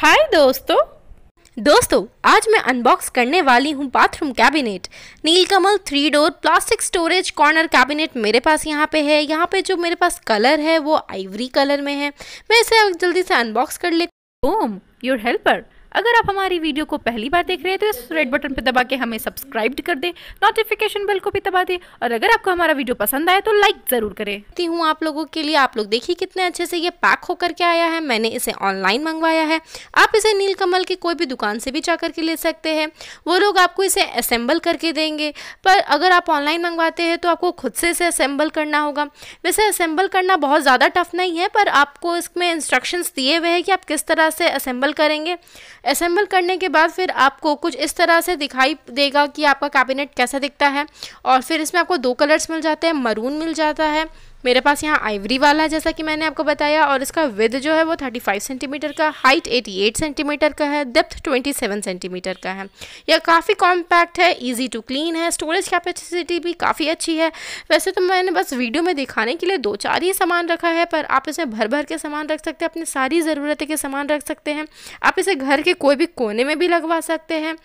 हाय दोस्तों दोस्तों आज मैं अनबॉक्स करने वाली हूँ bathroom cabinet Nilkamal three door plastic storage corner cabinet मेरे पास यहाँ पे है यहाँ पे जो मेरे पास कलर है वो आइवरी कलर में है मैं इसे जल्दी से अनबॉक्स कर लेती हूँ योर हेल्पर अगर आप हमारी वीडियो को पहली बार देख रहे हैं तो इस रेड बटन पर दबा के हमें सब्सक्राइब कर दे नोटिफिकेशन बेल को भी दबा दे और अगर आपको हमारा वीडियो पसंद आए तो लाइक जरूर करें हूँ आप लोगों के लिए आप लोग देखिए कितने अच्छे से ये पैक होकर के आया है मैंने इसे ऑनलाइन मंगवाया है आप इसे नीलकमल की कोई भी दुकान से भी जा करके ले सकते हैं वो लोग आपको इसे असेंबल करके देंगे पर अगर आप ऑनलाइन मंगवाते हैं तो आपको खुद से इसे असेंबल करना होगा वैसे असेंबल करना बहुत ज़्यादा टफ नहीं है पर आपको इसमें इंस्ट्रक्शंस दिए हुए हैं कि आप किस तरह से असेंबल करेंगे असेंबल करने के बाद फिर आपको कुछ इस तरह से दिखाई देगा कि आपका कैबिनेट कैसा दिखता है और फिर इसमें आपको दो कलर्स मिल जाते हैं मरून मिल जाता है मेरे पास यहाँ आइवरी वाला है जैसा कि मैंने आपको बताया और इसका विद जो है वो 35 सेंटीमीटर का हाइट 88 सेंटीमीटर का है डेप्थ 27 सेंटीमीटर का है यह काफ़ी कॉम्पैक्ट है ईजी टू क्लीन है स्टोरेज कैपेसिटी भी काफ़ी अच्छी है वैसे तो मैंने बस वीडियो में दिखाने के लिए दो चार ही सामान रखा है पर आप इसे भर भर के सामान रख सकते हैं अपनी सारी ज़रूरतें के सामान रख सकते हैं आप इसे घर के कोई भी कोने में भी लगवा सकते हैं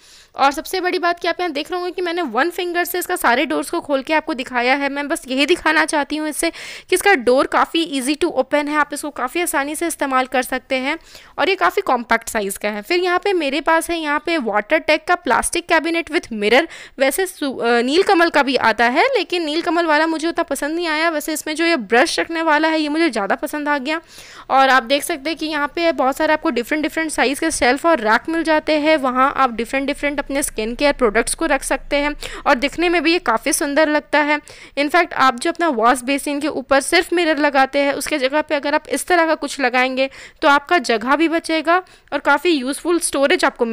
और सबसे बड़ी बात कि आप यहाँ देख रहे होंगे कि मैंने वन फिंगर से इसका सारे डोर्स को खोल के आपको दिखाया है मैं बस यही दिखाना चाहती हूँ इससे कि इसका डोर काफ़ी ईजी टू ओपन है आप इसको काफ़ी आसानी से इस्तेमाल कर सकते हैं और ये काफ़ी कॉम्पैक्ट साइज़ का है फिर यहाँ पे मेरे पास है यहाँ पे वाटर टेक का प्लास्टिक कैबिनेट विथ मिरर वैसे नील कमल का भी आता है लेकिन नील कमल वाला मुझे उतना पसंद नहीं आया वैसे इसमें जो ये ब्रश रखने वाला है ये मुझे ज़्यादा पसंद आ गया और आप देख सकते हैं कि यहाँ पे बहुत सारे आपको डिफरेंट डिफरेंट साइज़ के शेल्फ और रैक मिल जाते हैं वहाँ आप डिफरेंट डिफरेंट अपने स्किन केयर प्रोडक्ट्स को रख सकते हैं और दिखने में भी ये काफ़ी सुंदर लगता है इनफैक्ट आप जो अपना वॉश बेसिन के ऊपर सिर्फ मिरर लगाते हैं उसके जगह पे अगर आप इस तरह का कुछ लगाएंगे तो आपका जगह भी बचेगा और काफ़ी यूज़फुल स्टोरेज आपको